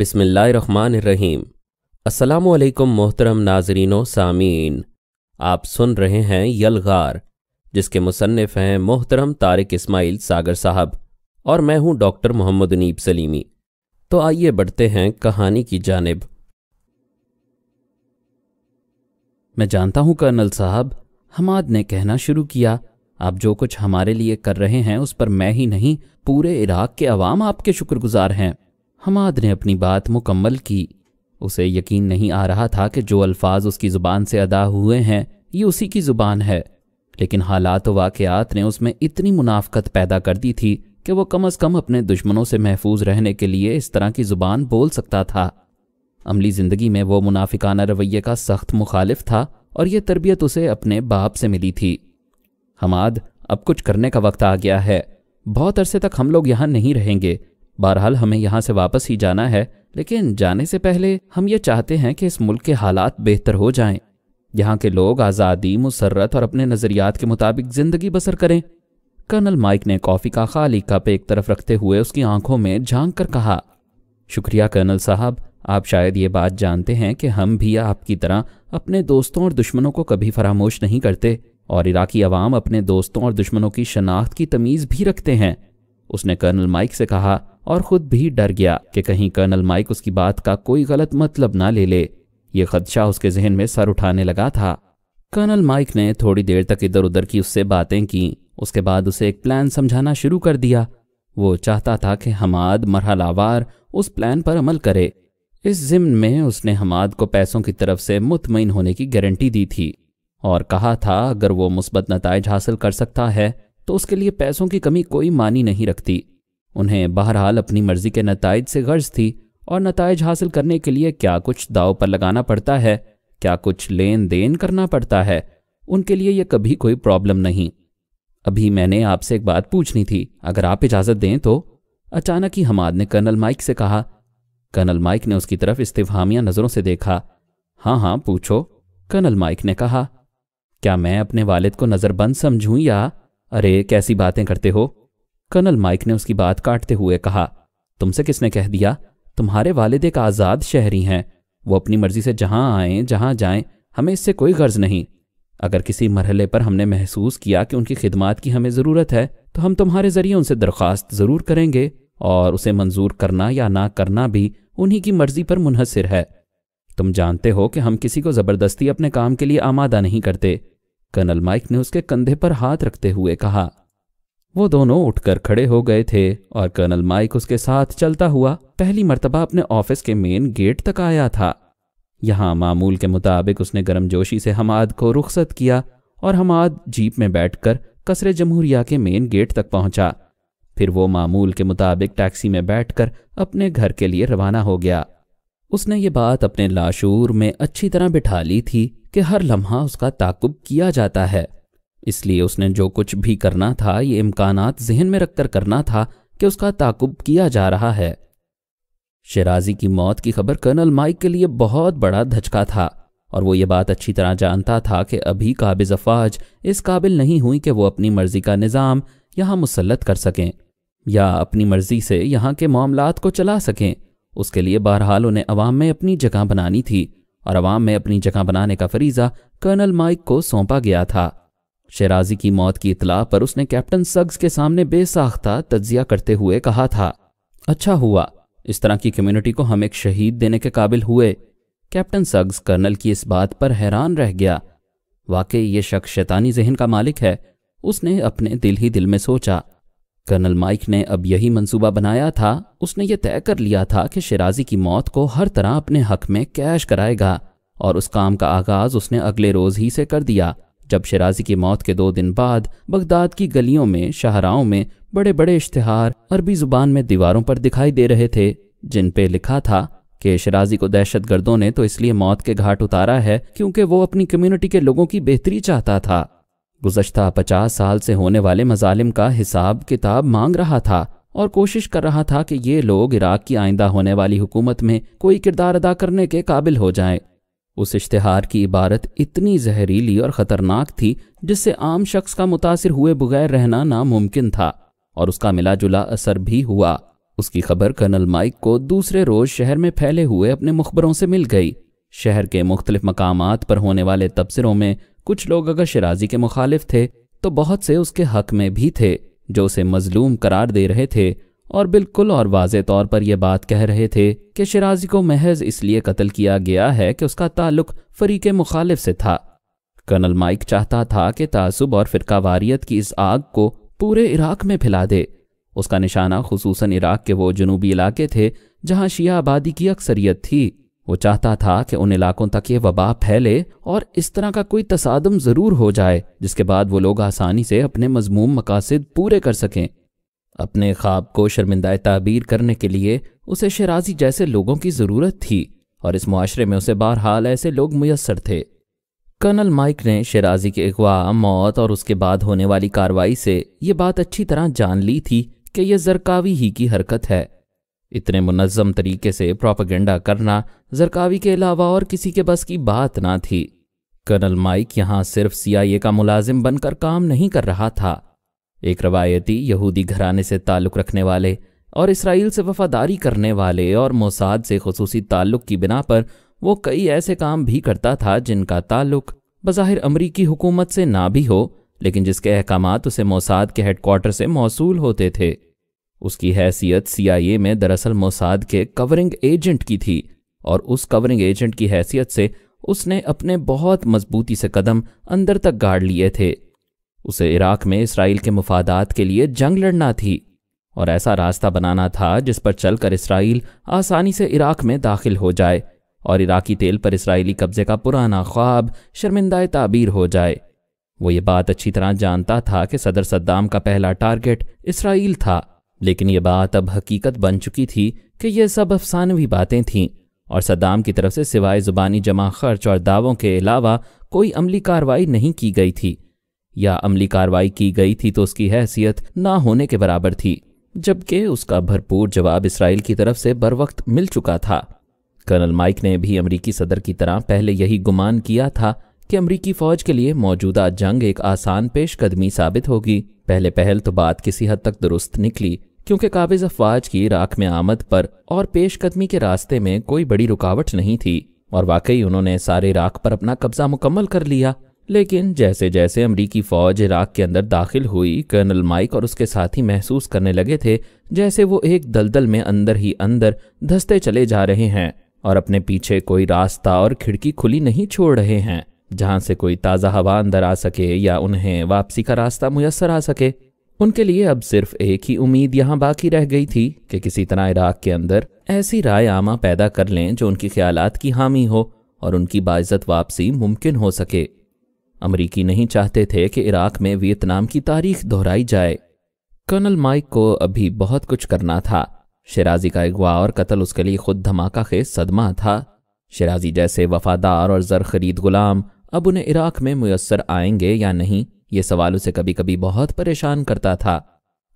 बिसमीम असलकम मोहतरम नाजरीनो सामीन आप सुन रहे हैं यलगार जिसके मुसन्निफ हैं मोहतरम तारिक इस्माइल सागर साहब और मैं हूं डॉक्टर मोहम्मद नीब सलीमी तो आइए बढ़ते हैं कहानी की जानब मैं जानता हूं कर्नल साहब हमाद ने कहना शुरू किया आप जो कुछ हमारे लिए कर रहे हैं उस पर मैं ही नहीं पूरे इराक के अवाम आपके शुक्रगुजार हैं हमाद ने अपनी बात मुकम्मल की उसे यकीन नहीं आ रहा था कि जो अल्फाज उसकी ज़ुबान से अदा हुए हैं ये उसी की ज़ुबान है लेकिन हालात वाक़ात ने उसमें इतनी मुनाफ़त पैदा कर दी थी कि वो कम अज़ कम अपने दुश्मनों से महफूज रहने के लिए इस तरह की ज़ुबान बोल सकता था अमली ज़िंदगी में वो मुनाफिकाना रवैये का सख्त मुखालिफ था और यह तरबियत उसे अपने बाप से मिली थी हमाद अब कुछ करने का वक्त आ गया है बहुत अरसे तक हम लोग यहाँ नहीं रहेंगे बहरहाल हमें यहाँ से वापस ही जाना है लेकिन जाने से पहले हम ये चाहते हैं कि इस मुल्क के हालात बेहतर हो जाएं। यहाँ के लोग आज़ादी मुसरत और अपने नज़रियात के मुताबिक ज़िंदगी बसर करें कर्नल माइक ने कॉफ़ी का खाली कप एक तरफ रखते हुए उसकी आंखों में झांक कर कहा शुक्रिया कर्नल साहब आप शायद ये बात जानते हैं कि हम भी आपकी तरह अपने दोस्तों और दुश्मनों को कभी फरामोश नहीं करते और इराकी अवाम अपने दोस्तों और दुश्मनों की शनाख्त की तमीज़ भी रखते हैं उसने कर्नल माइक से कहा और खुद भी डर गया कि कहीं कर्नल माइक उसकी बात का कोई गलत मतलब ना ले ले ये खदशा उसके जहन में सर उठाने लगा था कर्नल माइक ने थोड़ी देर तक इधर उधर की उससे बातें की उसके बाद उसे एक प्लान समझाना शुरू कर दिया वो चाहता था कि हमाद मरहलावार उस प्लान पर अमल करे इस जिम्न में उसने हमाद को पैसों की तरफ से मुतमिन होने की गारंटी दी थी और कहा था अगर वो मुस्बत नतज हासिल कर सकता है तो उसके लिए पैसों की कमी कोई मानी नहीं रखती उन्हें बहरहाल अपनी मर्जी के नतज से गर्ज थी और नतज हासिल करने के लिए क्या कुछ दाव पर लगाना पड़ता है क्या कुछ लेन देन करना पड़ता है उनके लिए यह कभी कोई प्रॉब्लम नहीं अभी मैंने आपसे एक बात पूछनी थी अगर आप इजाज़त दें तो अचानक ही हमाद ने कर्नल माइक से कहा कर्नल माइक ने उसकी तरफ इस्तेफामिया नज़रों से देखा हाँ हाँ पूछो कर्नल माइक ने कहा क्या मैं अपने वालिद को नज़रबंद समझूं या अरे कैसी बातें करते हो कर्नल माइक ने उसकी बात काटते हुए कहा तुमसे किसने कह दिया तुम्हारे वालिद एक आज़ाद शहरी हैं वो अपनी मर्जी से जहाँ आए जहाँ जाएं हमें इससे कोई गर्ज नहीं अगर किसी मरहले पर हमने महसूस किया कि उनकी खिदमत की हमें ज़रूरत है तो हम तुम्हारे ज़रिए उनसे दरख्वास्त ज़रूर करेंगे और उसे मंजूर करना या ना करना भी उन्हीं की मर्जी पर मुनहसर है तुम जानते हो कि हम किसी को ज़बरदस्ती अपने काम के लिए आमादा नहीं करते कर्नल माइक ने उसके कंधे पर हाथ रखते हुए कहा वो दोनों उठकर खड़े हो गए थे और कर्नल माइक उसके साथ चलता हुआ पहली मर्तबा अपने ऑफिस के मेन गेट तक आया था यहाँ मामूल के मुताबिक उसने गर्मजोशी से हमाद को रुखसत किया और हमाद जीप में बैठकर कसरे जमहूरिया के मेन गेट तक पहुंचा फिर वो मामूल के मुताबिक टैक्सी में बैठकर अपने घर के लिए रवाना हो गया उसने ये बात अपने लाशूर में अच्छी तरह बिठा ली थी कि हर लम्हा उसका ताकुब किया जाता है इसलिए उसने जो कुछ भी करना था ये इम्कान जहन में रखकर करना था कि उसका ताकुब किया जा रहा है शराजी की मौत की खबर कर्नल माइक के लिए बहुत बड़ा धचका था और वो ये बात अच्छी तरह जानता था कि अभी काबिज अफवाज इस काबिल नहीं हुई कि वो अपनी मर्जी का निज़ाम यहाँ मुसलत कर सकें या अपनी मर्जी से यहाँ के मामला को चला सकें उसके लिए बहरहाल उन्हें अवाम में अपनी जगह बनानी थी और अवाम में अपनी जगह बनाने का फरीज़ा कर्नल माइक को सौंपा गया था शेराजी की मौत की इतला पर उसने कैप्टन सग्स के सामने बेसाख्ता तजिया करते हुए कहा था अच्छा हुआ इस तरह की कम्युनिटी को हम एक शहीद देने के काबिल हुए कैप्टन सग्स कर्नल की इस बात पर हैरान रह गया वाकई ये शख्स शैतानी जहन का मालिक है उसने अपने दिल ही दिल में सोचा कर्नल माइक ने अब यही मंसूबा बनाया था उसने ये तय कर लिया था कि शेराजी की मौत को हर तरह अपने हक में कैश कराएगा और उस काम का आगाज उसने अगले रोज ही से कर दिया जब शराजी की मौत के दो दिन बाद बगदाद की गलियों में शहराओं में बड़े बड़े इश्तहार अरबी जुबान में दीवारों पर दिखाई दे रहे थे जिन पे लिखा था कि शराजी को दहशत गर्दों ने तो इसलिए मौत के घाट उतारा है क्योंकि वो अपनी कम्युनिटी के लोगों की बेहतरी चाहता था गुजशत पचास साल से होने वाले मजालिम का हिसाब किताब मांग रहा था और कोशिश कर रहा था कि ये लोग इराक की आइंदा होने वाली हुकूमत में कोई किरदार अदा करने के काबिल हो जाएं। उस इश्तहार की इबारत इतनी जहरीली और ख़तरनाक थी जिससे आम शख्स का मुतासर हुए बगैर रहना नामुमकिन था और उसका मिला जुला असर भी हुआ उसकी खबर कर्नल माइक को दूसरे रोज़ शहर में फैले हुए अपने मुखबरों से मिल गई शहर के मुख्तलिफ मकाम पर होने वाले तबसरों में कुछ लोग अगर शराजी के मुखालिफ थे तो बहुत से उसके हक में भी थे जो उसे मजलूम करार दे रहे थे और बिल्कुल और वाज तौर पर यह बात कह रहे थे कि शराजी को महज इसलिए कत्ल किया गया है कि उसका ताल्लुक फरीक मुखालिफ से था कर्नल माइक चाहता था कि तासुब और फिरकावारियत की इस आग को पूरे इराक में फैला दे उसका निशाना खसूस इराक के वो जनूबी इलाके थे जहाँ शिया आबादी की अक्सरियत थी वो चाहता था कि उन इलाकों तक ये वबा फैले और इस तरह का कोई तसादम ज़रूर हो जाए जिसके बाद वो लोग आसानी से अपने मजमूम मकासद पूरे कर सकें अपने ख्वाब को शर्मिंदा ताबीर करने के लिए उसे शराजी जैसे लोगों की ज़रूरत थी और इस मुआरे में उसे बहरहाल ऐसे लोग मुयसर थे कर्नल माइक ने शराजी के अगवा मौत और उसके बाद होने वाली कार्रवाई से ये बात अच्छी तरह जान ली थी कि यह जरकावी ही की हरकत है इतने मुनज़म तरीके से प्रोपागेंडा करना जरकावी के अलावा और किसी के बस की बात ना थी कर्नल माइक यहाँ सिर्फ सीआईए का मुलाजिम बनकर काम नहीं कर रहा था एक रवायती यहूदी घराने से ताल्लुक़ रखने वाले और इसराइल से वफादारी करने वाले और मोसाद से खसूसी ताल्लुक़ की बिना पर वो कई ऐसे काम भी करता था जिनका ताल्लुक बज़ाहिर अमरीकी हुकूमत से ना भी हो लेकिन जिसके अहकाम उसे मोसाद के हेडकोार्टर से मौसू होते थे उसकी हैसियत सीआईए में दरअसल मोसाद के कवरिंग एजेंट की थी और उस कवरिंग एजेंट की हैसियत से उसने अपने बहुत मजबूती से कदम अंदर तक गाड़ लिए थे उसे इराक में इसराइल के मुफादात के लिए जंग लड़ना थी और ऐसा रास्ता बनाना था जिस पर चलकर इसराइल आसानी से इराक में दाखिल हो जाए और इराकी तेल पर इसराइली कब्जे का पुराना ख्वाब शर्मिंदा ताबीर हो जाए वो ये बात अच्छी तरह जानता था कि सदर सद्दाम का पहला टारगेट इसराइल था लेकिन ये बात अब हकीकत बन चुकी थी कि ये सब अफसानवी बातें थीं और सद्दाम की तरफ से सिवाय ज़ुबानी जमा खर्च और दावों के अलावा कोई अमली कार्रवाई नहीं की गई थी या अमली कार्रवाई की गई थी तो उसकी हैसियत ना होने के बराबर थी जबकि उसका भरपूर जवाब इसराइल की तरफ से बर वक्त मिल चुका था कर्नल माइक ने भी अमरीकी सदर की तरह पहले यही गुमान किया था कि अमरीकी फौज के लिए मौजूदा जंग एक आसान पेशकदमी साबित होगी पहले पहल तो बात किसी हद तक दुरुस्त निकली क्योंकि काबिज अफवाज की इराक में आमद पर और पेशकदमी के रास्ते में कोई बड़ी रुकावट नहीं थी और वाकई उन्होंने सारे इराक पर अपना कब्जा मुकम्मल कर लिया लेकिन जैसे जैसे अमरीकी फ़ौज इराक के अंदर दाखिल हुई कर्नल माइक और उसके साथी महसूस करने लगे थे जैसे वो एक दलदल में अंदर ही अंदर धसते चले जा रहे हैं और अपने पीछे कोई रास्ता और खिड़की खुली नहीं छोड़ रहे हैं जहाँ से कोई ताज़ा हवा अंदर आ सके या उन्हें वापसी का रास्ता मुयसर आ सके उनके लिए अब सिर्फ एक ही उम्मीद यहाँ बाकी रह गई थी कि किसी तरह इराक के अंदर ऐसी राय आमा पैदा कर लें जो उनकी ख्यालात की हामी हो और उनकी बाज़त वापसी मुमकिन हो सके अमरीकी नहीं चाहते थे कि इराक में वियतनाम की तारीख दोहराई जाए कर्नल माइक को अभी बहुत कुछ करना था शराजी का अगवा और कत्ल उसके लिए खुद धमाका खेज सदमा था शराजी जैसे वफादार और जर खरीद गुलाम अब उन्हें इराक में मुयसर आएंगे या नहीं ये सवाल उसे कभी कभी बहुत परेशान करता था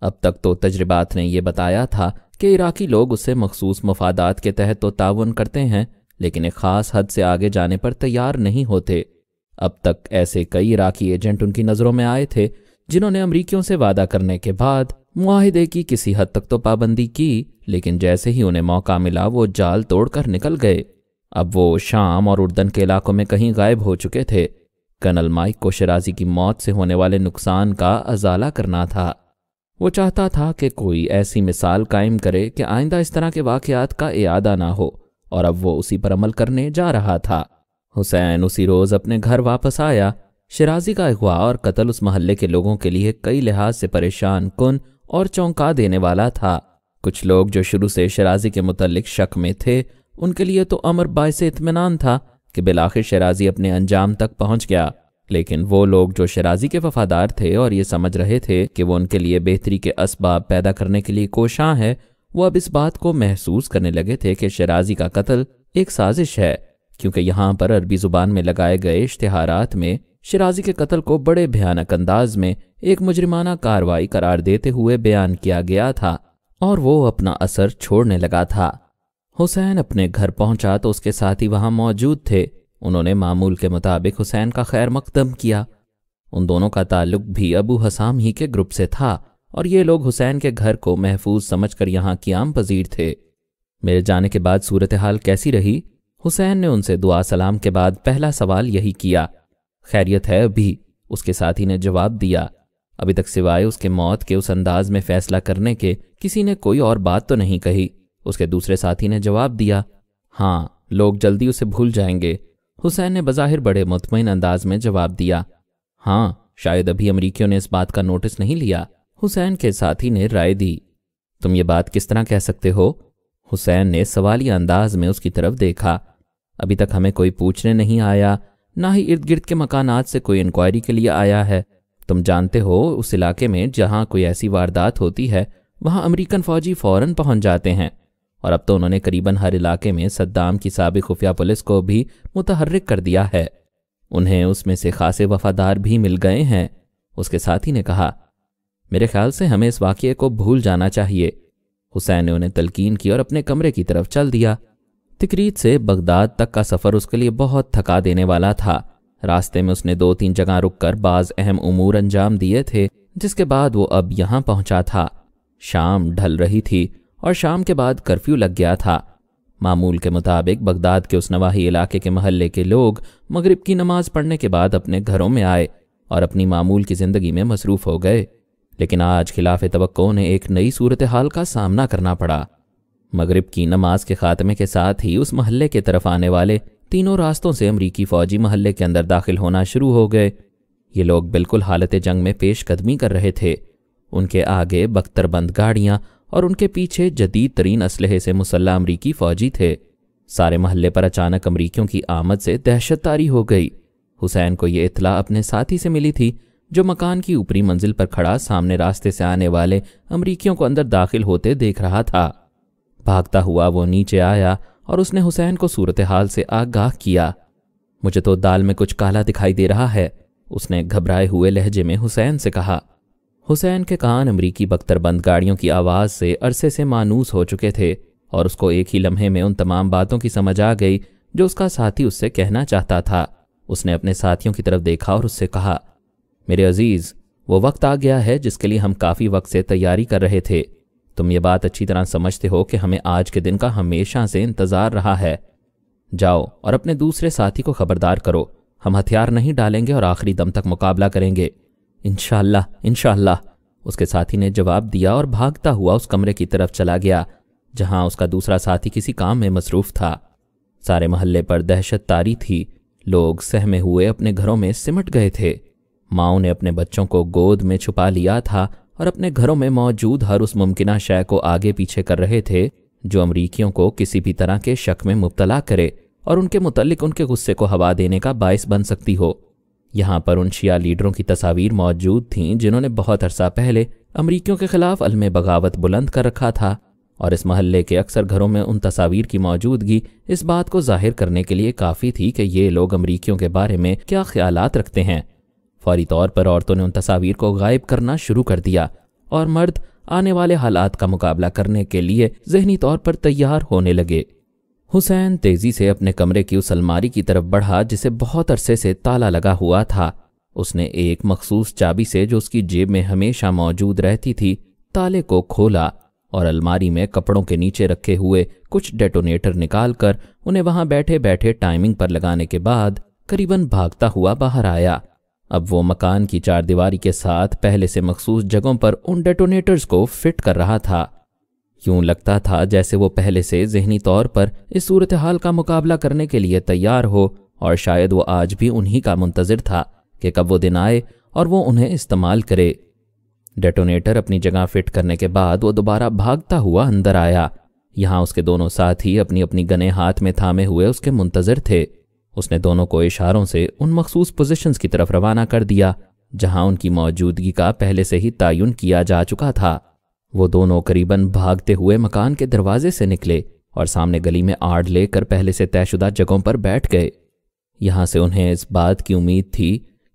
अब तक तो तजर्बात ने यह बताया था कि इराकी लोग उसे मखसूस मफादात के तहत तो ताउन करते हैं लेकिन एक ख़ास हद से आगे जाने पर तैयार नहीं होते अब तक ऐसे कई इराकी एजेंट उनकी नज़रों में आए थे जिन्होंने अमरीकियों से वादा करने के बाद माहिदे की किसी हद तक तो पाबंदी की लेकिन जैसे ही उन्हें मौका मिला वो जाल तोड़कर निकल गए अब वो शाम और उर्दन के इलाकों में कहीं गायब हो चुके थे कर्नल माइक को शराजी की मौत से होने वाले नुकसान का अजाला करना था वो चाहता था कि कोई ऐसी मिसाल कायम करे कि आइंदा इस तरह के वाकयात का इयादा ना हो और अब वो उसी पर अमल करने जा रहा था हुसैन उसी रोज़ अपने घर वापस आया शराजी का अगवा और कत्ल उस मोहल्ले के लोगों के लिए कई लिहाज से परेशान कुन और चौंका देने वाला था कुछ लोग जो शुरू से शराजी के मुतलक शक में थे उनके लिए तो अमर से इतमान था कि बिलाखिर शराजी अपने अंजाम तक पहुंच गया लेकिन वो लोग जो शराजी के वफादार थे और ये समझ रहे थे कि वो उनके लिए बेहतरी के इसबाब पैदा करने के लिए कोशां है वो अब इस बात को महसूस करने लगे थे कि शराजी का कत्ल एक साजिश है क्योंकि यहाँ पर अरबी ज़ुबान में लगाए गए इश्तहारात में शराजी के कत्ल को बड़े भयानक अंदाज में एक मुजरिमाना कार्रवाई करार देते हुए बयान किया गया था और वो अपना असर छोड़ने लगा था हुसैन अपने घर पहुंचा तो उसके साथ ही वहां मौजूद थे उन्होंने मामूल के मुताबिक हुसैन का खैर मकदम किया उन दोनों का ताल्लुक भी अबू हसाम ही के ग्रुप से था और ये लोग हुसैन के घर को महफूज समझ कर यहाँ कियाम पजीर थे मेरे जाने के बाद सूरत हाल कैसी रही हुसैन ने उनसे दुआ सलाम के बाद पहला सवाल यही किया खैरियत है अभी उसके साथी ने जवाब दिया अभी तक सिवाय उसके मौत के उस अंदाज में फैसला करने के किसी ने कोई और बात तो नहीं कही उसके दूसरे साथी ने जवाब दिया हाँ लोग जल्दी उसे भूल जाएंगे हुसैन ने बज़ाहिर बड़े मुतमिन अंदाज में जवाब दिया हाँ शायद अभी अमरीकियों ने इस बात का नोटिस नहीं लिया हुसैन के साथी ने राय दी तुम ये बात किस तरह कह सकते हो हुसैन ने सवालिया अंदाज में उसकी तरफ देखा अभी तक हमें कोई पूछने नहीं आया ना ही इर्द गिर्द के मकानात से कोई इंक्वायरी के लिए आया है तुम जानते हो उस इलाके में जहां कोई ऐसी वारदात होती है वहां अमेरिकन फौजी फ़ौरन पहुंच जाते हैं और अब तो उन्होंने करीबन हर इलाके में सद्दाम की सबक खुफिया पुलिस को भी मुतहरक कर दिया है उन्हें उसमें से खासे वफादार भी मिल गए हैं उसके साथी ने कहा मेरे ख्याल से हमें इस वाक्य को भूल जाना चाहिए हुसैन ने उन्हें तलकीन की और अपने कमरे की तरफ चल दिया तिक्रीत से बगदाद तक का सफ़र उसके लिए बहुत थका देने वाला था रास्ते में उसने दो तीन जगह रुक कर बाज़ अहम उमूर अंजाम दिए थे जिसके बाद वो अब यहाँ पहुँचा था शाम ढल रही थी और शाम के बाद कर्फ्यू लग गया था मामूल के मुताबिक बगदाद के उस नवाही इलाके के मोहल्ले के लोग मगरिब की नमाज पढ़ने के बाद अपने घरों में आए और अपनी मामूल की ज़िंदगी में मसरूफ़ हो गए लेकिन आज खिलाफ तो ने एक नई सूरत हाल का सामना करना पड़ा मगरिब की नमाज के ख़ात्मे के साथ ही उस महल्ले के तरफ आने वाले तीनों रास्तों से अमरीकी फ़ौजी महल्ले के अंदर दाखिल होना शुरू हो गए ये लोग बिल्कुल हालत जंग में पेश कदमी कर रहे थे उनके आगे बख्तरबंद गाड़ियाँ और उनके पीछे जदीद तरीन इसलहे से मुसल्ला अमरीकी फ़ौजी थे सारे महल्ले पर अचानक अमरीकियों की आमद से दहशत तारी हो गई हुसैन को ये इतला अपने साथी से मिली थी जो मकान की ऊपरी मंजिल पर खड़ा सामने रास्ते से आने वाले अमरीकियों को अंदर दाखिल होते देख रहा था भागता हुआ वो नीचे आया और उसने हुसैन को सूरत हाल से आगाह किया मुझे तो दाल में कुछ काला दिखाई दे रहा है उसने घबराए हुए लहजे में हुसैन से कहा हुसैन के कान अमरीकी बख्तरबंद गाड़ियों की आवाज़ से अरसे से मानूस हो चुके थे और उसको एक ही लम्हे में उन तमाम बातों की समझ आ गई जो उसका साथी उससे कहना चाहता था उसने अपने साथियों की तरफ देखा और उससे कहा मेरे अजीज़ वो वक्त आ गया है जिसके लिए हम काफ़ी वक्त से तैयारी कर रहे थे तुम ये बात अच्छी तरह समझते हो कि हमें आज के दिन का हमेशा से इंतज़ार रहा है जाओ और अपने दूसरे साथी को खबरदार करो हम हथियार नहीं डालेंगे और आखिरी दम तक मुकाबला करेंगे इनशाला इनशाला उसके साथी ने जवाब दिया और भागता हुआ उस कमरे की तरफ चला गया जहां उसका दूसरा साथी किसी काम में मसरूफ था सारे मोहल्ले पर दहशत तारी थी लोग सहमे हुए अपने घरों में सिमट गए थे माओ ने अपने बच्चों को गोद में छुपा लिया था और अपने घरों में मौजूद हर उस मुमकिन शय को आगे पीछे कर रहे थे जो अमरीकियों को किसी भी तरह के शक में मुबतला करे और उनके मुतलिक उनके गुस्से को हवा देने का बायस बन सकती हो यहाँ पर उन शिया लीडरों की तस्वीर मौजूद थीं जिन्होंने बहुत अरसा पहले अमरीकियों के खिलाफ अलम बगावत बुलंद कर रखा था और इस महल्ले के अक्सर घरों में उन तस्वीर की मौजूदगी इस बात को जाहिर करने के लिए काफ़ी थी कि ये लोग अमरीकियों के बारे में क्या ख्याल रखते हैं फौरी तौर पर औरतों ने उन तस्वीर को गायब करना शुरू कर दिया और मर्द आने वाले हालात का मुकाबला करने के लिए जहनी तौर पर तैयार होने लगे हुसैन तेजी से अपने कमरे की उस अलमारी की तरफ बढ़ा जिसे बहुत अरसे से ताला लगा हुआ था उसने एक मखसूस चाबी से जो उसकी जेब में हमेशा मौजूद रहती थी ताले को खोला और अलमारी में कपड़ों के नीचे रखे हुए कुछ डेटोनेटर निकालकर उन्हें वहां बैठे बैठे टाइमिंग पर लगाने के बाद करीबन भागता हुआ बाहर आया अब वो मकान की चार दीवारी के साथ पहले से मखसूस जगहों पर उन डेटोनेटर्स को फिट कर रहा था यूं लगता था जैसे वो पहले से जहनी तौर पर इस सूरत हाल का मुकाबला करने के लिए तैयार हो और शायद वो आज भी उन्हीं का मुंतजर था कि कब वो दिन आए और वो उन्हें इस्तेमाल करे डेटोनेटर अपनी जगह फिट करने के बाद वो दोबारा भागता हुआ अंदर आया यहां उसके दोनों साथी अपनी अपनी गने हाथ में थामे हुए उसके मुंतजर थे उसने दोनों को इशारों से उन मखसूस पोजिशंस की तरफ रवाना कर दिया जहां उनकी मौजूदगी का पहले से ही तयन किया जा चुका था वो दोनों करीबन भागते हुए मकान के दरवाजे से निकले और सामने गली में आड़ लेकर पहले से तयशुदा जगहों पर बैठ गए यहां से उन्हें इस बात की उम्मीद थी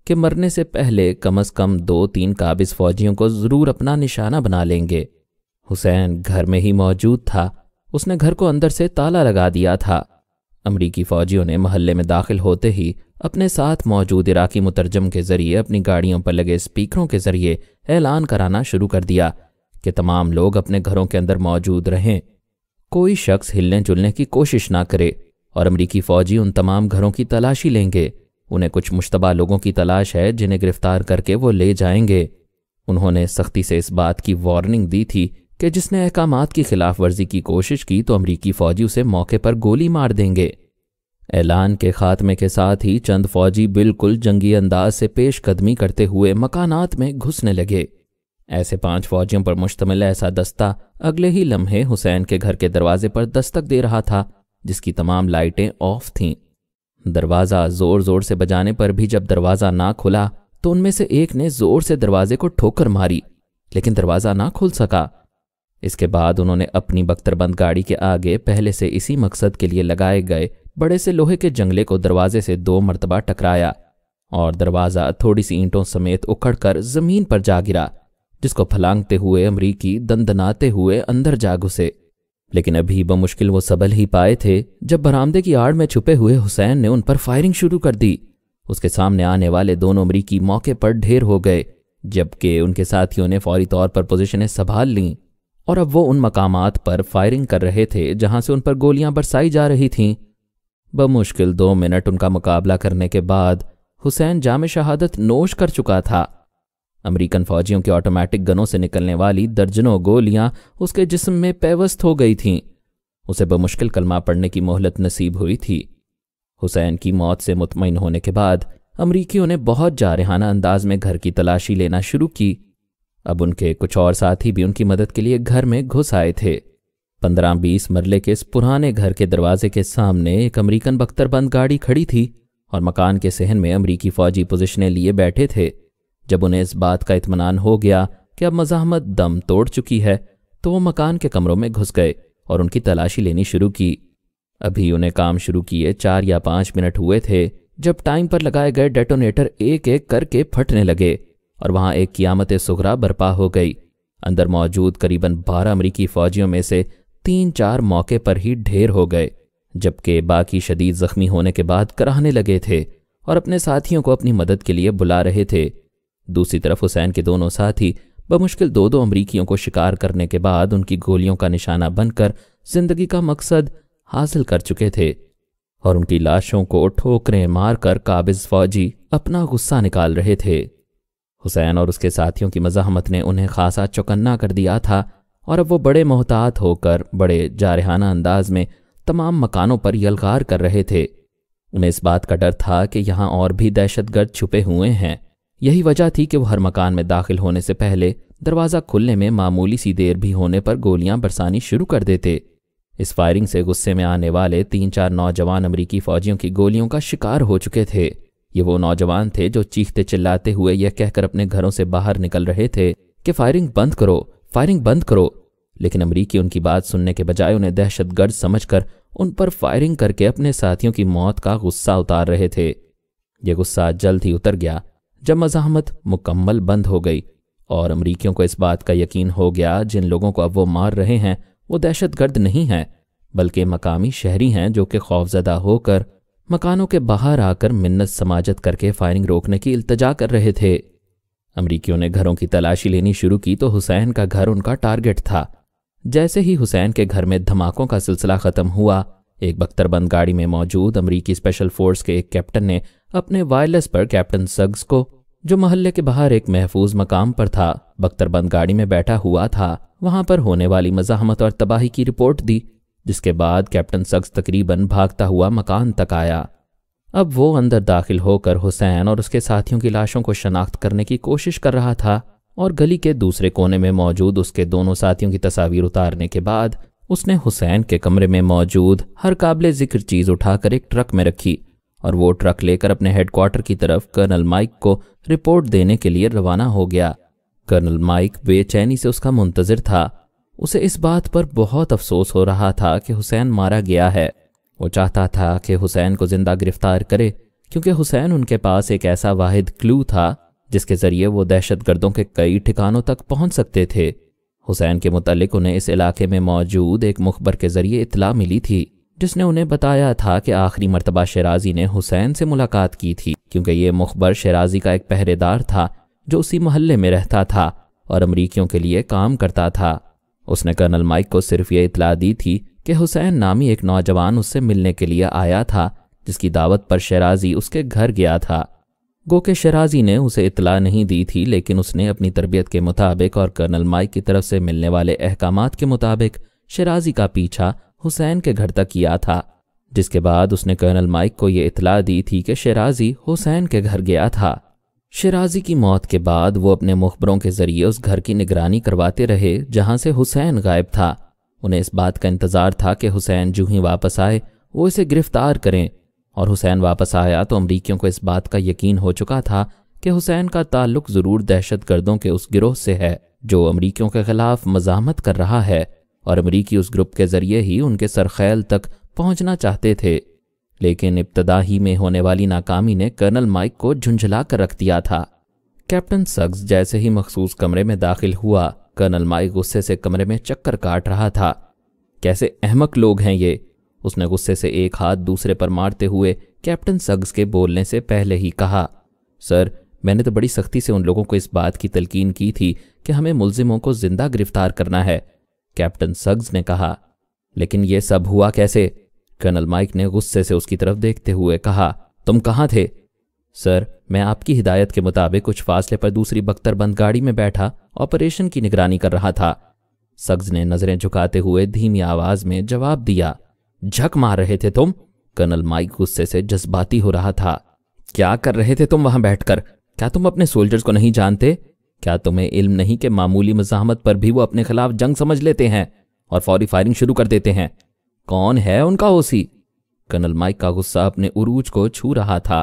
कि मरने से पहले कम अज कम दो तीन काबिज फौजियों को ज़रूर अपना निशाना बना लेंगे हुसैन घर में ही मौजूद था उसने घर को अंदर से ताला लगा दिया था अमरीकी फ़ौजियों ने महल्ले में दाखिल होते ही अपने साथ मौजूद इराकी मुतरजम के ज़रिए अपनी गाड़ियों पर लगे स्पीकरों के ज़रिए ऐलान कराना शुरू कर दिया कि तमाम लोग अपने घरों के अंदर मौजूद रहें कोई शख्स हिलने जुलने की कोशिश ना करे और अमरीकी फ़ौजी उन तमाम घरों की तलाशी लेंगे उन्हें कुछ मुशतबा लोगों की तलाश है जिन्हें गिरफ्तार करके वो ले जाएंगे उन्होंने सख्ती से इस बात की वार्निंग दी थी कि जिसने अहकाम की खिलाफ वर्जी की कोशिश की तो अमरीकी फौजी उसे मौके पर गोली मार देंगे ऐलान के खात्मे के साथ ही चंद फौजी बिल्कुल जंगी अंदाज से पेश कदमी करते हुए मकानात में घुसने लगे ऐसे पांच फौजियों पर मुश्तमिल ऐसा दस्ता अगले ही लम्हे हुसैन के घर के दरवाजे पर दस्तक दे रहा था जिसकी तमाम लाइटें ऑफ थीं दरवाज़ा ज़ोर ज़ोर से बजाने पर भी जब दरवाज़ा ना खुला तो उनमें से एक ने ज़ोर से दरवाजे को ठोकर मारी लेकिन दरवाज़ा ना खुल सका इसके बाद उन्होंने अपनी बख्तरबंद गाड़ी के आगे पहले से इसी मकसद के लिए लगाए गए बड़े से लोहे के जंगले को दरवाजे से दो मरतबा टकराया और दरवाज़ा थोड़ी सी ईंटों समेत उखड़कर ज़मीन पर जा गिरा जिसको फलांगते हुए अमरीकी दंदनाते हुए अंदर जा घुसे लेकिन अभी बमुश्किल वो सबल ही पाए थे जब बरामदे की आड़ में छुपे हुए हुसैन ने उन पर फायरिंग शुरू कर दी उसके सामने आने वाले दोनों अमरीकी मौके पर ढेर हो गए जबकि उनके साथियों ने फौरी तौर पर पोजिशनें संभाल लीं और अब वो उन मकाम पर फायरिंग कर रहे थे जहां से उन पर गोलियां बरसाई जा रही थीं बमुश्किल दो मिनट उनका मुकाबला करने के बाद हुसैन जाम शहादत नोश कर चुका था अमेरिकन फौजियों के ऑटोमेटिक गनों से निकलने वाली दर्जनों गोलियां उसके जिस्म में पेवस्त हो गई थीं उसे बमुश्किल कलमा पढ़ने की मोहलत नसीब हुई थी हुसैन की मौत से मुतमिन होने के बाद अमरीकियों ने बहुत जारहाना अंदाज में घर की तलाशी लेना शुरू की अब उनके कुछ और साथी भी उनकी मदद के लिए घर में घुस आए थे पंद्रह बीस मरले के इस पुराने घर के दरवाजे के सामने एक अमरीकन बख्तरबंद गाड़ी खड़ी थी और मकान के सहन में अमरीकी फौजी पोजिशने लिए बैठे थे जब उन्हें इस बात का इतमान हो गया कि अब मजामत दम तोड़ चुकी है तो वो मकान के कमरों में घुस गए और उनकी तलाशी लेनी शुरू की अभी उन्हें काम शुरू किए चार या पांच मिनट हुए थे जब टाइम पर लगाए गए डेटोनेटर एक एक करके फटने लगे और वहाँ एक कियामत सुगरा बर्पा हो गई अंदर मौजूद करीबन बारह अमरीकी फ़ौजियों में से तीन चार मौके पर ही ढेर हो गए जबकि बाकी शदीद ज़ख्मी होने के बाद कराहने लगे थे और अपने साथियों को अपनी मदद के लिए बुला रहे थे दूसरी तरफ हुसैन के दोनों साथी बमुश्किल दो दो अमरीकियों को शिकार करने के बाद उनकी गोलियों का निशाना बनकर जिंदगी का मकसद हासिल कर चुके थे और उनकी लाशों को ठोकरें मारकर काबिज फौजी अपना गुस्सा निकाल रहे थे हुसैन और उसके साथियों की मजाहमत ने उन्हें खासा चौकन्ना कर दिया था और अब वो बड़े मोहतात होकर बड़े जारहाना अंदाज में तमाम मकानों पर यलगार कर रहे थे उन्हें इस बात का डर था कि यहाँ और भी दहशतगर्द छुपे हुए हैं यही वजह थी कि वो हर मकान में दाखिल होने से पहले दरवाज़ा खुलने में मामूली सी देर भी होने पर गोलियां बरसानी शुरू कर देते इस फायरिंग से गुस्से में आने वाले तीन चार नौजवान अमरीकी फ़ौजियों की गोलियों का शिकार हो चुके थे ये वो नौजवान थे जो चीखते चिल्लाते हुए यह कहकर अपने घरों से बाहर निकल रहे थे कि फायरिंग बंद करो फायरिंग बंद करो लेकिन अमरीकी उनकी बात सुनने के बजाय उन्हें दहशतगर्द समझकर उन पर फायरिंग करके अपने साथियों की मौत का गुस्सा उतार रहे थे यह गुस्सा जल्द ही उतर गया जब मजामत मुकम्मल बंद हो गई और अमरीकियों को इस बात का यकीन हो गया जिन लोगों को अब वो मार रहे हैं वो दहशतगर्द नहीं हैं बल्कि मकामी शहरी हैं जो कि खौफजदा होकर मकानों के बाहर आकर मिन्नत समाजत करके फायरिंग रोकने की इल्तजा कर रहे थे अमरीकियों ने घरों की तलाशी लेनी शुरू की तो हुसैन का घर उनका टारगेट था जैसे ही हुसैन के घर में धमाकों का सिलसिला ख़त्म हुआ एक बख्तरबंद गाड़ी में मौजूद अमरीकी स्पेशल फोर्स के एक कैप्टन ने अपने वायरलेस पर कैप्टन सग्स को जो मोहल्ले के बाहर एक महफूज मकाम पर था बख्तरबंद गाड़ी में बैठा हुआ था वहां पर होने वाली मजाहमत और तबाही की रिपोर्ट दी जिसके बाद कैप्टन सक्स तकरीबन भागता हुआ मकान तक आया अब वो अंदर दाखिल होकर हुसैन और उसके साथियों की लाशों को शनाख्त करने की कोशिश कर रहा था और गली के दूसरे कोने में मौजूद उसके दोनों साथियों की तस्वीर उतारने के बाद उसने हुसैन के कमरे में मौजूद हर काबिल जिक्र चीज़ उठाकर एक ट्रक में रखी और वो ट्रक लेकर अपने हेडक्वार्टर की तरफ कर्नल माइक को रिपोर्ट देने के लिए रवाना हो गया कर्नल माइक बेचैनी से उसका मुंतजर था उसे इस बात पर बहुत अफसोस हो रहा था कि हुसैन मारा गया है वो चाहता था कि हुसैन को जिंदा गिरफ्तार करे क्योंकि हुसैन उनके पास एक ऐसा वाहिद क्लू था जिसके ज़रिए वो दहशत गर्दों के कई ठिकानों तक पहुंच सकते थे हुसैन के मुतलक उन्हें इस इलाके में मौजूद एक मुखबर के ज़रिए इतला मिली थी जिसने उन्हें बताया था कि आखिरी मरतबा शराजी ने हुसैन से मुलाकात की थी क्योंकि ये मुखबर शेराजी का एक पहरेदार था जो उसी मोहल्ले में रहता था और अमरीकियों के लिए काम करता था उसने कर्नल माइक को सिर्फ ये इतला दी थी कि हुसैन नामी एक नौजवान उससे मिलने के लिए आया था जिसकी दावत पर शराजी उसके घर गया था गो के शराजी ने उसे इतला नहीं दी थी लेकिन उसने अपनी तरबियत के मुताबिक और कर्नल माइक की तरफ से मिलने वाले अहकाम के मुताबिक शराजी का पीछा हुसैन के घर तक किया था जिसके बाद उसने कर्नल माइक को ये इतला दी थी कि शराजी हुसैन के घर गया था शराजी की मौत के बाद वो अपने मुखबरों के जरिए उस घर की निगरानी करवाते रहे जहाँ से हुसैन गायब था उन्हें इस बात का इंतज़ार था कि हुसैन जूह ही वापस आए वो इसे गिरफ्तार करें और हुसैन वापस आया तो अमरीकियों को इस बात का यकीन हो चुका था कि हुसैन का ताल्लुक ज़रूर दहशत गर्दों के उस गिरोह से है जो अमरीकियों के खिलाफ मजामत कर रहा है और अमरीकी उस ग्रुप के ज़रिए ही उनके सरखेल तक पहुंचना चाहते थे लेकिन इब्तदा ही में होने वाली नाकामी ने कर्नल माइक को झुंझला कर रख दिया था कैप्टन सग्स जैसे ही मखसूस कमरे में दाखिल हुआ कर्नल माइक गुस्से से कमरे में चक्कर काट रहा था कैसे अहमक लोग हैं ये उसने गुस्से से एक हाथ दूसरे पर मारते हुए कैप्टन सग्स के बोलने से पहले ही कहा सर मैंने तो बड़ी सख्ती से उन लोगों को इस बात की तलकीन की थी कि हमें मुलजिमों को जिंदा गिरफ्तार करना है कैप्टन सग्स ने कहा लेकिन यह सब हुआ कैसे कर्नल माइक ने गुस्से से उसकी तरफ देखते हुए कहा तुम कहाँ थे सर मैं आपकी हिदायत के मुताबिक कुछ फासले पर दूसरी बख्तरबंद गाड़ी में बैठा ऑपरेशन की निगरानी कर रहा था सग्ज ने नजरें झुकाते हुए धीमी आवाज में जवाब दिया झक मार रहे थे तुम कर्नल माइक गुस्से से जज्बाती हो रहा था क्या कर रहे थे तुम वहां बैठकर क्या तुम अपने सोल्जर्स को नहीं जानते क्या तुम्हें इल्म नहीं कि मामूली मजामत पर भी वो अपने खिलाफ जंग समझ लेते हैं और फौरी फायरिंग शुरू कर देते हैं कौन है उनका ओसी कर्नल माइक का गुस्सा अपने उरूज को छू रहा था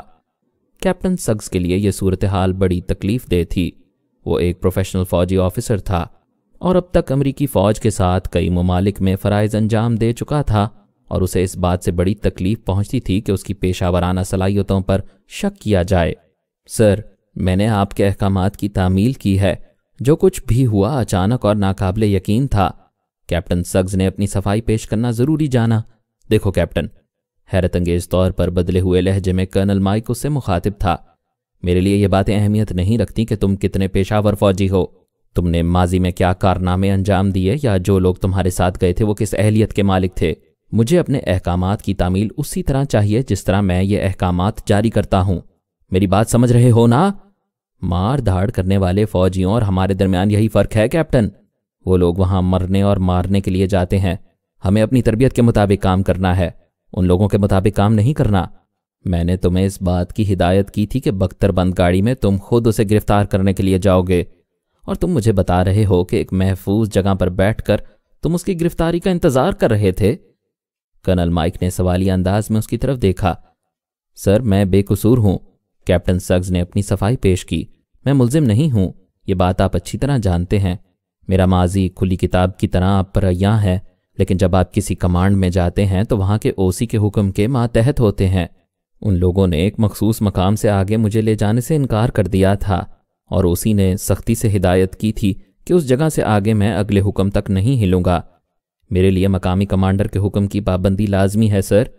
कैप्टन सग्स के लिए यह सूरत हाल बड़ी तकलीफ दे थी वो एक प्रोफेशनल फौजी ऑफिसर था और अब तक अमरीकी फ़ौज के साथ कई ममालिक में फ़राइज़ अंजाम दे चुका था और उसे इस बात से बड़ी तकलीफ पहुंचती थी कि उसकी पेशा वराना सलाहियतों पर शक किया जाए सर मैंने आपके अहकाम की तामील की है जो कुछ भी हुआ अचानक और नाकबले यकीन था कैप्टन सग्ज ने अपनी सफाई पेश करना ज़रूरी जाना देखो कैप्टन अंगेज तौर पर बदले हुए लहजे में कर्नल माइक उससे मुखातिब था मेरे लिए ये बातें अहमियत नहीं रखती कि तुम कितने पेशावर फौजी हो तुमने माजी में क्या कारनामे अंजाम दिए या जो लोग तुम्हारे साथ गए थे वो किस अहलियत के मालिक थे मुझे अपने अहकाम की तामील उसी तरह चाहिए जिस तरह मैं ये अहकाम जारी करता हूँ मेरी बात समझ रहे हो ना मार धाड़ करने वाले फौजियों और हमारे दरमियान यही फर्क है कैप्टन वो लोग वहाँ मरने और मारने के लिए जाते हैं हमें अपनी तरबियत के मुताबिक काम करना है उन लोगों के मुताबिक काम नहीं करना मैंने तुम्हें इस बात की हिदायत की थी कि बख्तरबंद गाड़ी में तुम खुद उसे गिरफ्तार करने के लिए जाओगे और तुम मुझे बता रहे हो कि एक महफूज जगह पर बैठकर तुम उसकी गिरफ्तारी का इंतजार कर रहे थे कर्नल माइक ने सवाली अंदाज में उसकी तरफ देखा सर मैं बेकसूर हूँ कैप्टन सग्स ने अपनी सफाई पेश की मैं मुलजिम नहीं हूँ ये बात आप अच्छी तरह जानते हैं मेरा माजी खुली किताब की तरह आप पर यहाँ है लेकिन जब आप किसी कमांड में जाते हैं तो वहाँ के ओसी के हुक्म के मातहत होते हैं उन लोगों ने एक मखसूस मकाम से आगे मुझे ले जाने से इनकार कर दिया था और ओसी ने सख्ती से हिदायत की थी कि उस जगह से आगे मैं अगले हुक्म तक नहीं हिलूंगा मेरे लिए मकामी कमांडर के हुक्म की पाबंदी लाजमी है सर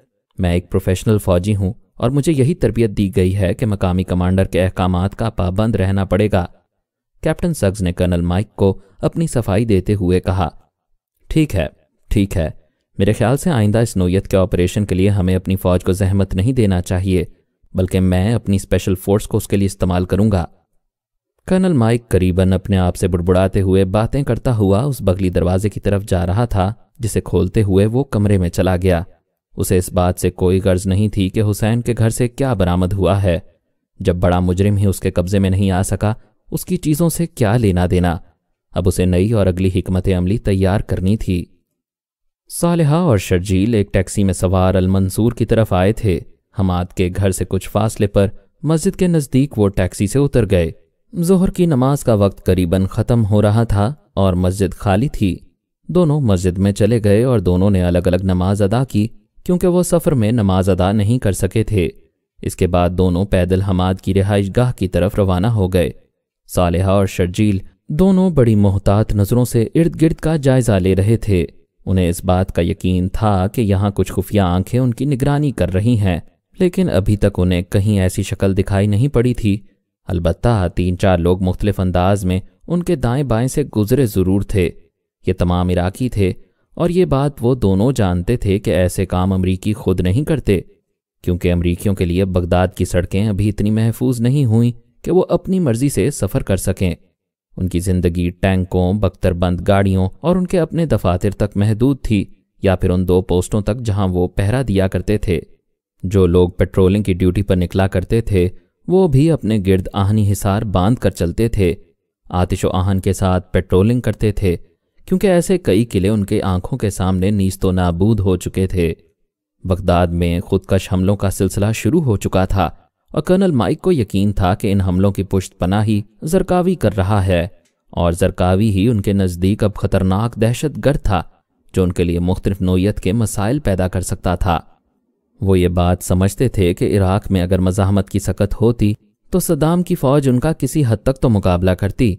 मैं एक प्रोफेशनल फ़ौजी हूँ और मुझे यही तरबियत दी गई है कि मकामी कमांडर के अहकाम का पाबंद रहना पड़ेगा कैप्टन सग्स ने कर्नल माइक को अपनी सफाई देते हुए कहा ठीक है ठीक है मेरे ख्याल से आइंदा इस नोयत के ऑपरेशन के लिए हमें अपनी फ़ौज को जहमत नहीं देना चाहिए बल्कि मैं अपनी स्पेशल फ़ोर्स को उसके लिए इस्तेमाल करूंगा कर्नल माइक करीबन अपने आप से बुड़बुड़ाते हुए बातें करता हुआ उस बगली दरवाजे की तरफ जा रहा था जिसे खोलते हुए वो कमरे में चला गया उसे इस बात से कोई गर्ज नहीं थी कि हुसैन के घर से क्या बरामद हुआ है जब बड़ा मुजरिम ही उसके कब्जे में नहीं आ सका उसकी चीज़ों से क्या लेना देना अब उसे नई और अगली हमत अमली तैयार करनी थी सालहा और शर्जील एक टैक्सी में सवार अलमंसूर की तरफ आए थे हमाद के घर से कुछ फासले पर मस्जिद के नज़दीक वो टैक्सी से उतर गए जोहर की नमाज का वक्त करीबन ख़त्म हो रहा था और मस्जिद खाली थी दोनों मस्जिद में चले गए और दोनों ने अलग अलग नमाज अदा की क्योंकि वो सफ़र में नमाज अदा नहीं कर सके थे इसके बाद दोनों पैदल हमाद की रिहाइश की तरफ रवाना हो गए सालहा और शर्जील दोनों बड़ी मोहतात नज़रों से इर्द गिर्द का जायजा ले रहे थे उन्हें इस बात का यकीन था कि यहाँ कुछ खुफिया आंखें उनकी निगरानी कर रही हैं लेकिन अभी तक उन्हें कहीं ऐसी शक्ल दिखाई नहीं पड़ी थी अलबत् तीन चार लोग मुख्तलिफ अंदाज में उनके दाएं बाएं से गुजरे ज़रूर थे ये तमाम इराकी थे और ये बात वो दोनों जानते थे कि ऐसे काम अमरीकी खुद नहीं करते क्योंकि अमरीकियों के लिए बगदाद की सड़कें अभी इतनी महफूज नहीं हुई कि वो अपनी मर्जी से सफ़र कर सकें उनकी ज़िंदगी टैंकों बख्तरबंद गाड़ियों और उनके अपने दफातर तक महदूद थी या फिर उन दो पोस्टों तक जहां वो पहरा दिया करते थे जो लोग पेट्रोलिंग की ड्यूटी पर निकला करते थे वो भी अपने गिर्द आहनी हिसार बांध कर चलते थे आतिश आहन के साथ पेट्रोलिंग करते थे क्योंकि ऐसे कई किले उनके आंखों के सामने नीस्त नाबूद हो चुके थे बगदाद में खुदकश हमलों का सिलसिला शुरू हो चुका था और कर्नल माइक को यकीन था कि इन हमलों की पुष्ट पना ही जरकावी कर रहा है और जरकावी ही उनके नज़दीक अब खतरनाक दहशत गर्द था जो उनके लिए मुख्तलिफ नोयत के मसाइल पैदा कर सकता था वो ये बात समझते थे कि इराक में अगर मज़ाहमत की सकत होती तो सदाम की फ़ौज उनका किसी हद तक तो मुकाबला करती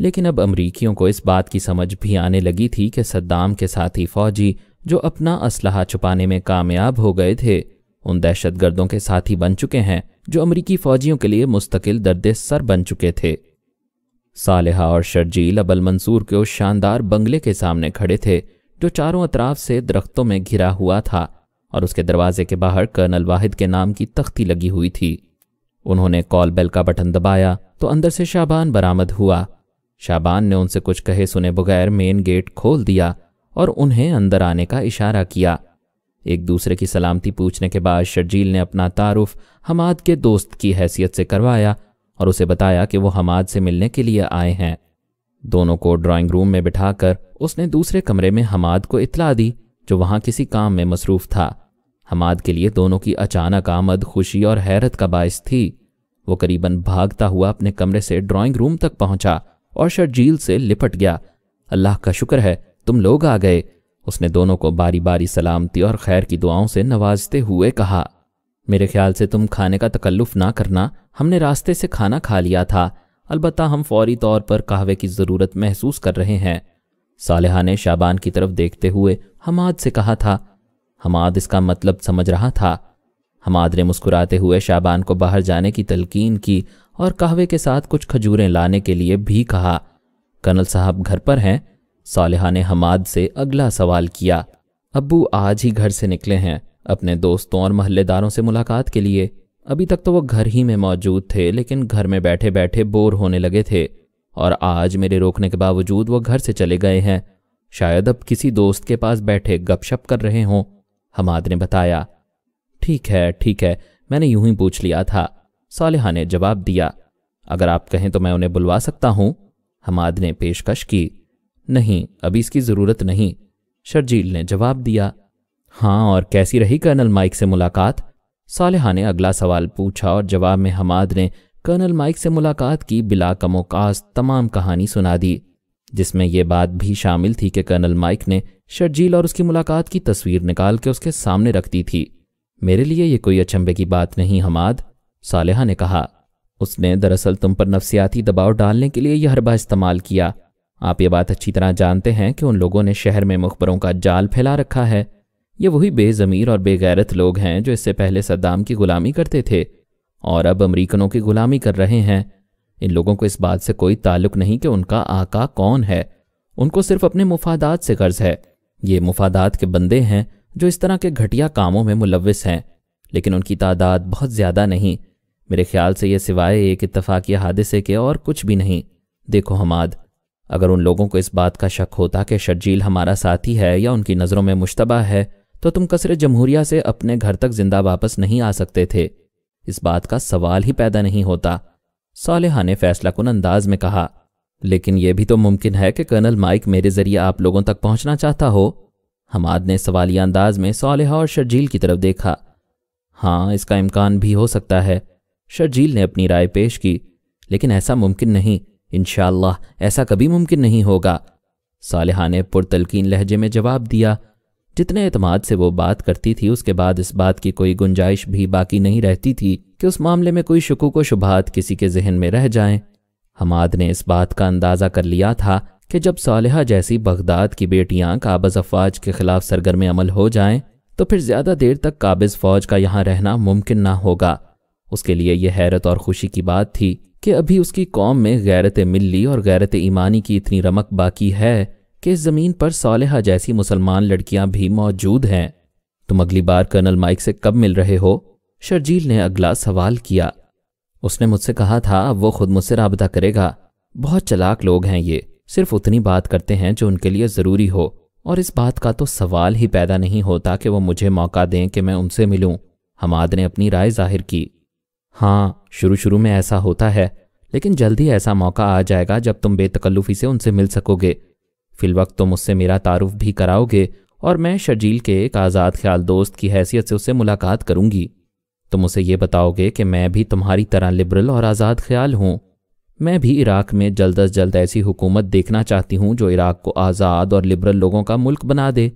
लेकिन अब अमरीकियों को इस बात की समझ भी आने लगी थी कि सद्दाम के साथी फ़ौजी जो अपना असलहा छुपाने में कामयाब हो गए थे उन दहशतगर्दों के साथी बन चुके हैं जो अमरीकी फौजियों के लिए मुस्तकिल दर्द सर बन चुके थे सालेहा और शर्जील अबल मंसूर के उस शानदार बंगले के सामने खड़े थे जो चारों अतराफ से दरख्तों में घिरा हुआ था और उसके दरवाजे के बाहर कर्नल वाहिद के नाम की तख्ती लगी हुई थी उन्होंने कॉल बेल का बटन दबाया तो अंदर से शाबान बरामद हुआ शाबान ने उनसे कुछ कहे सुने बगैर मेन गेट खोल दिया और उन्हें अंदर आने का इशारा किया एक दूसरे की सलामती पूछने के बाद शर्जील ने अपना तारुफ हमाद के दोस्त की हैसियत से करवाया और उसे बताया कि वो हमाद से मिलने के लिए आए हैं दोनों को ड्राइंग रूम में बिठाकर उसने दूसरे कमरे में हमाद को इतला दी जो वहाँ किसी काम में मसरूफ था हमाद के लिए दोनों की अचानक आमद खुशी और हैरत का बायस थी वो करीबन भागता हुआ अपने कमरे से ड्राइंग रूम तक पहुंचा और शर्जील से लिपट गया अल्लाह का शुक्र है तुम लोग आ गए उसने दोनों को बारी बारी सलामती और खैर की दुआओं से नवाजते हुए कहा मेरे ख्याल से तुम खाने का तकल्लुफ ना करना हमने रास्ते से खाना खा लिया था अलबत्त हम फौरी तौर पर कहवे की ज़रूरत महसूस कर रहे हैं सालहा ने शाबान की तरफ देखते हुए हमाद से कहा था हमाद इसका मतलब समझ रहा था हमाद ने मुस्कुराते हुए शाबान को बाहर जाने की तलकीन की और कहवे के साथ कुछ खजूरें लाने के लिए भी कहा कर्नल साहब घर पर हैं सालिहा ने हमाद से अगला सवाल किया अब्बू आज ही घर से निकले हैं अपने दोस्तों और महल्लेदारों से मुलाकात के लिए अभी तक तो वो घर ही में मौजूद थे लेकिन घर में बैठे बैठे बोर होने लगे थे और आज मेरे रोकने के बावजूद वो घर से चले गए हैं शायद अब किसी दोस्त के पास बैठे गपशप कर रहे हों हमाद ने बताया ठीक है ठीक है मैंने यूं ही पूछ लिया था सालिहा ने जवाब दिया अगर आप कहें तो मैं उन्हें बुलवा सकता हूँ हमाद ने पेशकश की नहीं अभी इसकी ज़रूरत नहीं शर्जील ने जवाब दिया हाँ और कैसी रही कर्नल माइक से मुलाकात सालिहा ने अगला सवाल पूछा और जवाब में हमाद ने कर्नल माइक से मुलाकात की बिला कमोकाज तमाम कहानी सुना दी जिसमें यह बात भी शामिल थी कि कर्नल माइक ने शर्जील और उसकी मुलाकात की तस्वीर निकाल के उसके सामने रख दी थी मेरे लिए ये कोई अचंभे की बात नहीं हमाद सालहा ने कहा उसने दरअसल तुम पर नफसियाती दबाव डालने के लिए यह हरबा इस्तेमाल किया आप ये बात अच्छी तरह जानते हैं कि उन लोगों ने शहर में मुखबरों का जाल फैला रखा है ये वही बेज़मीर और बेगैरत लोग हैं जो इससे पहले सद्दाम की गुलामी करते थे और अब अमरीकनों की गुलामी कर रहे हैं इन लोगों को इस बात से कोई ताल्लुक नहीं कि उनका आका कौन है उनको सिर्फ अपने मुफादात से कर्ज है ये मुफादात के बंदे हैं जो इस तरह के घटिया कामों में मुलविस हैं लेकिन उनकी तादाद बहुत ज़्यादा नहीं मेरे ख्याल से यह सिवाय एक इतफाक़ी हादसे के और कुछ भी नहीं देखो हमाद अगर उन लोगों को इस बात का शक होता कि शर्जील हमारा साथी है या उनकी नज़रों में मुशतबा है तो तुम कसर जमहूरिया से अपने घर तक जिंदा वापस नहीं आ सकते थे इस बात का सवाल ही पैदा नहीं होता सालहा ने फैसला कन अंदाज में कहा लेकिन यह भी तो मुमकिन है कि कर्नल माइक मेरे जरिए आप लोगों तक पहुंचना चाहता हो हमाद ने सवालिया अंदाज में सालहा और शर्जील की तरफ देखा हाँ इसका इम्कान भी हो सकता है शर्जील ने अपनी राय पेश की लेकिन ऐसा मुमकिन नहीं इन ऐसा कभी मुमकिन नहीं होगा सालिहा ने पुरतलकिन लहजे में जवाब दिया जितने अतमाद से वो बात करती थी उसके बाद इस बात की कोई गुंजाइश भी बाकी नहीं रहती थी कि उस मामले में कोई शकूक व शुभात किसी के जहन में रह जाएं। हमाद ने इस बात का अंदाज़ा कर लिया था कि जब साल जैसी बगदाद की बेटियां काबज़ अफवाज के खिलाफ सरगर्म अमल हो जाएं तो फिर ज़्यादा देर तक काबिज़ फ़ौज का यहाँ रहना मुमकिन ना होगा उसके लिए यह हैरत और खुशी की बात थी कि अभी उसकी कौम में गैरत मिली और गैरत ईमानी की इतनी रमक बाकी है कि इस ज़मीन पर सालहा जैसी मुसलमान लड़कियां भी मौजूद हैं तुम अगली बार कर्नल माइक से कब मिल रहे हो शर्जील ने अगला सवाल किया उसने मुझसे कहा था वो खुद मुझसे रबता करेगा बहुत चलाक लोग हैं ये सिर्फ उतनी बात करते हैं जो उनके लिए ज़रूरी हो और इस बात का तो सवाल ही पैदा नहीं होता कि वो मुझे मौका दें कि मैं उनसे मिलूं हमाद ने अपनी राय जाहिर की हाँ शुरू शुरू में ऐसा होता है लेकिन जल्दी ऐसा मौका आ जाएगा जब तुम बेतकल्लुफ़ी से उनसे मिल सकोगे वक्त तुम उससे मेरा तारुफ भी कराओगे और मैं शर्जील के एक आज़ाद ख्याल दोस्त की हैसियत से उससे मुलाकात करूंगी तुम उसे ये बताओगे कि मैं भी तुम्हारी तरह लिबरल और आज़ाद ख्याल हूँ मैं भी इराक में जल्द अज जल्द ऐसी हुकूमत देखना चाहती हूँ जो इराक को आज़ाद और लिबरल लोगों का मुल्क बना दे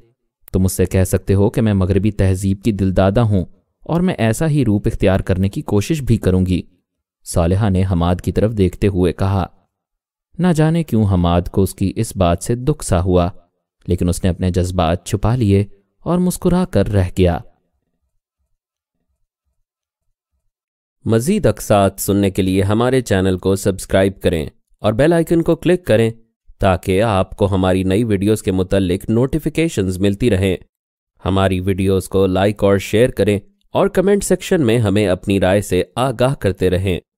तुम उससे कह सकते हो कि मैं मगरबी तहजीब की दिलदादा हूँ और मैं ऐसा ही रूप इख्तियार करने की कोशिश भी करूंगी सालिहा ने हमाद की तरफ देखते हुए कहा ना जाने क्यों हमाद को उसकी इस बात से दुख सा हुआ लेकिन उसने अपने जज्बात छुपा लिए और मुस्कुरा कर रह गया मजीद अकसात सुनने के लिए हमारे चैनल को सब्सक्राइब करें और बेल आइकन को क्लिक करें ताकि आपको हमारी नई वीडियोस के मुतलिक नोटिफिकेशंस मिलती रहें हमारी वीडियोस को लाइक और शेयर करें और कमेंट सेक्शन में हमें अपनी राय से आगाह करते रहें